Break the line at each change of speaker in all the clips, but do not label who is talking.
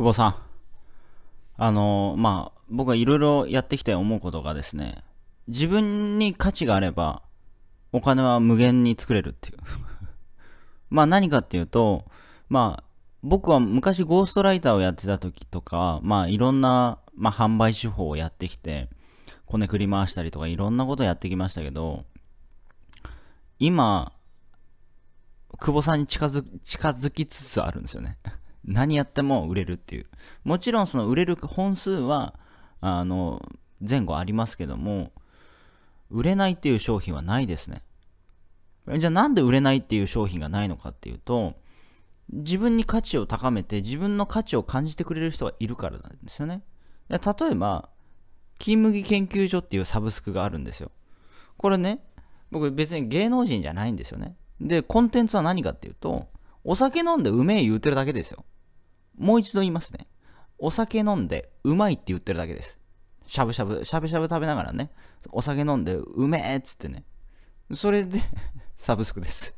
久保さん。あの、まあ、僕はいろいろやってきて思うことがですね、自分に価値があれば、お金は無限に作れるっていう まあ何かっていうと、まあ、僕は昔ゴーストライターをやってた時とか、まあいろんな、まあ、販売手法をやってきて、こねくり回したりとかいろんなことやってきましたけど、今、久保さんに近づ近づきつつあるんですよね何やっても売れるっていう。もちろんその売れる本数は、あの、前後ありますけども、売れないっていう商品はないですね。じゃあなんで売れないっていう商品がないのかっていうと、自分に価値を高めて自分の価値を感じてくれる人がいるからなんですよね。例えば、金麦研究所っていうサブスクがあるんですよ。これね、僕別に芸能人じゃないんですよね。で、コンテンツは何かっていうと、お酒飲んでうめえ言ってるだけですよ。もう一度言いますね。お酒飲んでうまいって言ってるだけです。しゃぶしゃぶ、しゃぶしゃぶ食べながらね、お酒飲んでうめえっつってね。それで サブスクです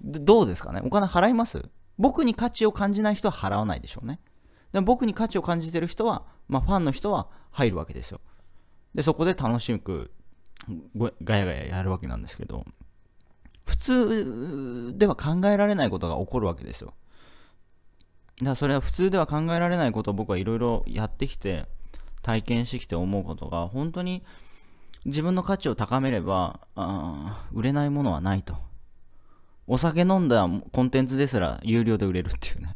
どうですかねお金払います僕に価値を感じない人は払わないでしょうね。でも僕に価値を感じてる人は、まあ、ファンの人は入るわけですよ。で、そこで楽しく、ガヤガヤやるわけなんですけど、普通では考えられないことが起こるわけですよ。だからそれは普通では考えられないことを僕はいろいろやってきて体験してきて思うことが本当に自分の価値を高めればあ売れないものはないとお酒飲んだコンテンツですら有料で売れるっていうね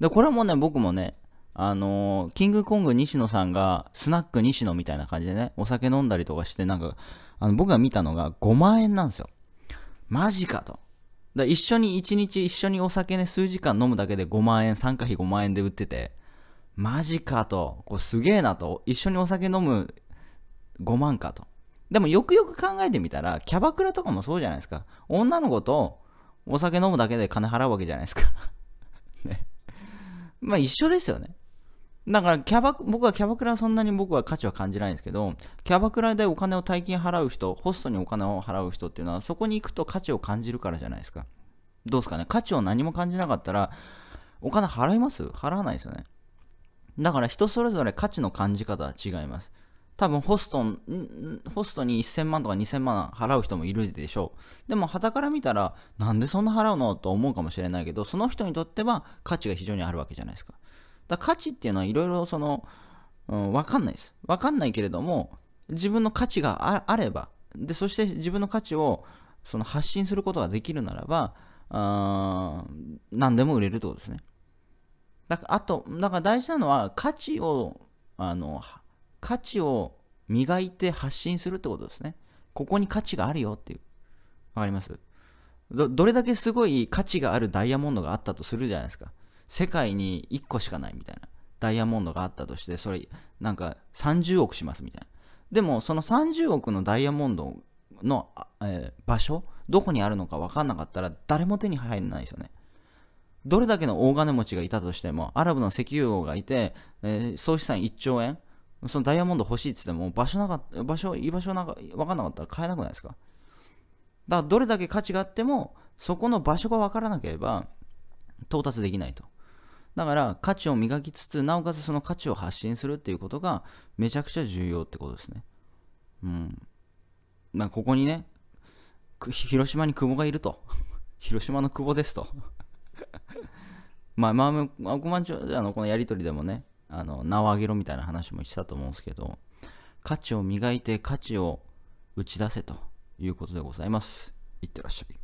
でこれはもうね僕もねあのー、キングコング西野さんがスナック西野みたいな感じでねお酒飲んだりとかしてなんかあの僕が見たのが5万円なんですよマジかと。だ一緒に一日一緒にお酒ね数時間飲むだけで5万円参加費5万円で売っててマジかとこれすげえなと一緒にお酒飲む5万かとでもよくよく考えてみたらキャバクラとかもそうじゃないですか女の子とお酒飲むだけで金払うわけじゃないですか ねまあ一緒ですよねだからキャバ僕はキャバクラはそんなに僕は価値は感じないんですけどキャバクラでお金を大金払う人ホストにお金を払う人っていうのはそこに行くと価値を感じるからじゃないですかどうですかね価値を何も感じなかったらお金払います払わないですよねだから人それぞれ価値の感じ方は違います多分ホストホストに1000万とか2000万払う人もいるでしょうでも傍から見たらなんでそんな払うのと思うかもしれないけどその人にとっては価値が非常にあるわけじゃないですかだ価値っていうのはいろいろその、うん、わかんないです。わかんないけれども、自分の価値があれば、で、そして自分の価値をその発信することができるならば、あ何でも売れるってことですね。だから、あと、だから大事なのは、価値を、あの、価値を磨いて発信するってことですね。ここに価値があるよっていう。わかりますどれだけすごい価値があるダイヤモンドがあったとするじゃないですか。世界に1個しかないみたいなダイヤモンドがあったとしてそれなんか30億しますみたいなでもその30億のダイヤモンドの、えー、場所どこにあるのか分かんなかったら誰も手に入らないですよねどれだけの大金持ちがいたとしてもアラブの石油王がいて、えー、総資産1兆円そのダイヤモンド欲しいって言っても場所なか場所居場所なんか分かんなかったら買えなくないですかだからどれだけ価値があってもそこの場所が分からなければ到達できないとだから価値を磨きつつなおかつその価値を発信するっていうことがめちゃくちゃ重要ってことですねうんなここにね広島に久保がいると 広島の久保ですと まあまあ億万長者のこのやりとりでもねあの名を上げろみたいな話もしたと思うんですけど価値を磨いて価値を打ち出せということでございますいってらっしゃい